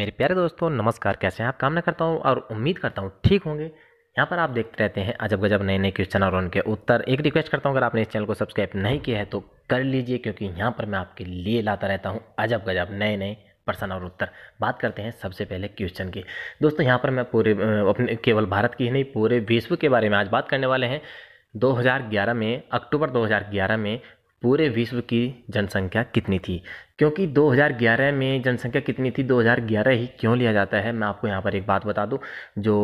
मेरे प्यारे दोस्तों नमस्कार कैसे हैं आप कामना करता हूँ और उम्मीद करता हूँ ठीक होंगे यहाँ पर आप देखते रहते हैं अजब गजब नए नए क्वेश्चन और उनके उत्तर एक रिक्वेस्ट करता हूँ अगर आपने इस चैनल को सब्सक्राइब नहीं किया है तो कर लीजिए क्योंकि यहाँ पर मैं आपके लिए लाता रहता हूँ अजब गजब नए नए प्रश्न और उत्तर बात करते हैं सबसे पहले क्वेश्चन की दोस्तों यहाँ पर मैं पूरे अपने केवल भारत की ही नहीं पूरे विश्व के बारे में आज बात करने वाले हैं 2011 में अक्टूबर 2011 में पूरे विश्व की जनसंख्या कितनी थी क्योंकि 2011 में जनसंख्या कितनी थी 2011 ही क्यों लिया जाता है मैं आपको यहाँ पर एक बात बता दूँ जो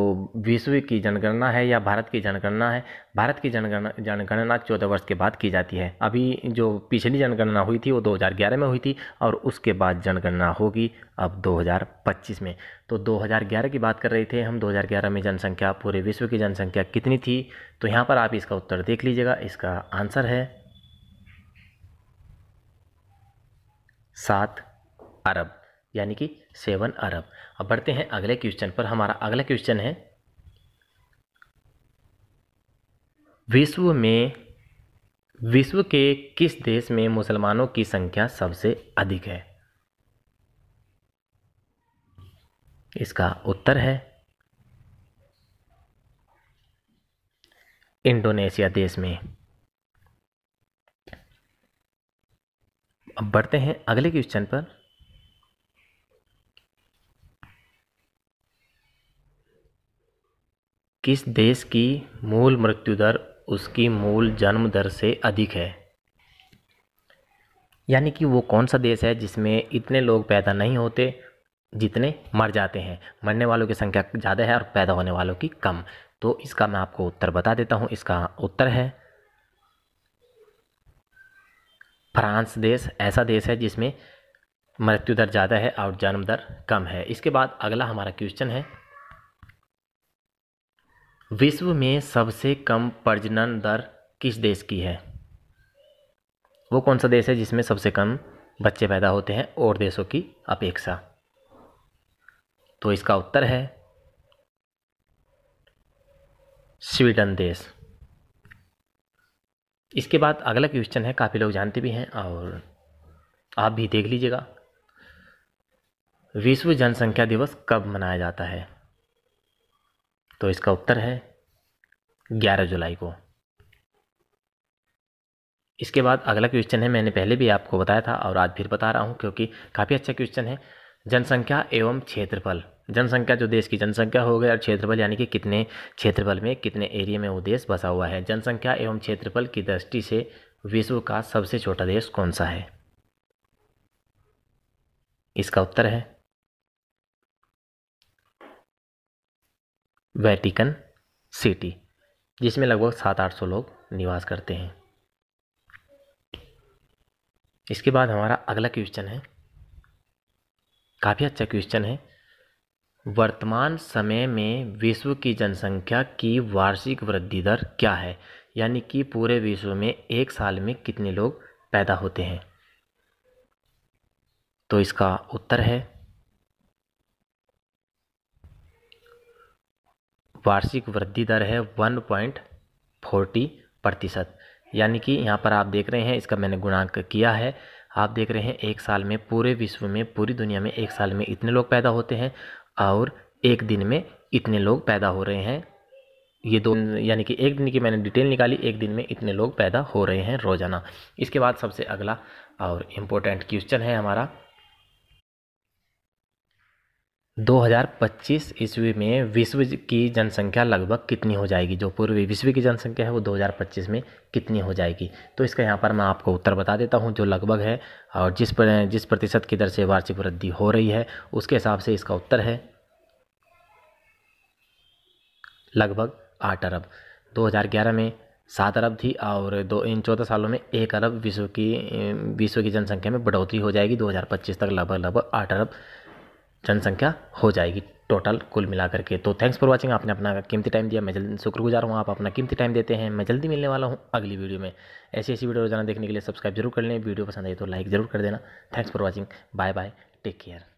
विश्व की जनगणना है या भारत की जनगणना है भारत की जनगणना जनगणना चौदह वर्ष के बाद की जाती है अभी जो पिछली जनगणना हुई थी वो 2011 में हुई थी और उसके बाद जनगणना होगी अब 2025 में तो 2011 की बात कर रहे थे हम 2011 में जनसंख्या पूरे विश्व की जनसंख्या कितनी थी तो यहाँ पर आप इसका उत्तर देख लीजिएगा इसका आंसर है सात अरब यानी कि सेवन अरब अब बढ़ते हैं अगले क्वेश्चन पर हमारा अगला क्वेश्चन है विश्व में विश्व के किस देश में मुसलमानों की संख्या सबसे अधिक है इसका उत्तर है इंडोनेशिया देश में अब बढ़ते हैं अगले क्वेश्चन पर किस देश की मूल मृत्यु दर उसकी मूल जन्म दर से अधिक है यानी कि वो कौन सा देश है जिसमें इतने लोग पैदा नहीं होते जितने मर जाते हैं मरने वालों की संख्या ज़्यादा है और पैदा होने वालों की कम तो इसका मैं आपको उत्तर बता देता हूँ इसका उत्तर है फ्रांस देश ऐसा देश है जिसमें मृत्यु दर ज़्यादा है और जन्म दर कम है इसके बाद अगला हमारा क्वेश्चन है विश्व में सबसे कम प्रजनन दर किस देश की है वो कौन सा देश है जिसमें सबसे कम बच्चे पैदा होते हैं और देशों की अपेक्षा तो इसका उत्तर है स्वीडन देश इसके बाद अगला क्वेश्चन है काफ़ी लोग जानते भी हैं और आप भी देख लीजिएगा विश्व जनसंख्या दिवस कब मनाया जाता है तो इसका उत्तर है 11 जुलाई को इसके बाद अगला क्वेश्चन है मैंने पहले भी आपको बताया था और आज फिर बता रहा हूँ क्योंकि काफ़ी अच्छा क्वेश्चन है जनसंख्या एवं क्षेत्रफल जनसंख्या जो देश की जनसंख्या हो गई और क्षेत्रफल यानी कि कितने क्षेत्रफल में कितने एरिया में वो देश बसा हुआ है जनसंख्या एवं क्षेत्रफल की दृष्टि से विश्व का सबसे छोटा देश कौन सा है इसका उत्तर है वेटिकन सिटी जिसमें लगभग सात आठ सौ लोग निवास करते हैं इसके बाद हमारा अगला क्वेश्चन है काफ़ी अच्छा क्वेश्चन है वर्तमान समय में विश्व की जनसंख्या की वार्षिक वृद्धि दर क्या है यानी कि पूरे विश्व में एक साल में कितने लोग पैदा होते हैं तो इसका उत्तर है वार्षिक वृद्धि दर है वन पॉइंट फोर्टी प्रतिशत यानी कि यहाँ पर आप देख रहे हैं इसका मैंने गुणांक किया है आप देख रहे हैं एक साल में पूरे विश्व में पूरी दुनिया में एक साल में इतने लोग पैदा होते हैं और एक दिन में इतने लोग पैदा हो रहे हैं ये दो यानी कि एक दिन की मैंने डिटेल निकाली एक दिन में इतने लोग पैदा हो रहे हैं रोज़ाना इसके बाद सबसे अगला और इम्पोर्टेंट क्वेश्चन है हमारा 2025 ईस्वी में विश्व की जनसंख्या लगभग कितनी हो जाएगी जो पूर्वी विश्व की जनसंख्या है वो 2025 में कितनी हो जाएगी तो इसका यहाँ पर मैं आपको उत्तर बता देता हूँ जो लगभग है और जिस पर जिस प्रतिशत की दर से वार्षिक वृद्धि हो रही है उसके हिसाब से इसका उत्तर है लगभग आठ अरब 2011 में सात अरब थी और दो इन चौदह सालों में एक अरब विश्व की विश्व की जनसंख्या में बढ़ोतरी हो जाएगी 2025 तक लगभग लगभग आठ अरब जनसंख्या हो जाएगी टोटल कुल मिलाकर के तो थैंक्स फॉर वाचिंग आपने अपना कीमती टाइम दिया मैं जल्दी शुक्रगुजार हूँ आप अपना कीमती टाइम देते हैं मैं जल्दी मिलने वाला हूँ अगली वीडियो में ऐसी ऐसी वीडियो रोजाना देखने के लिए सब्सक्राइब जरूर कर लें वीडियो पसंद आई तो लाइक जरूर कर देना thanks for watching bye bye take care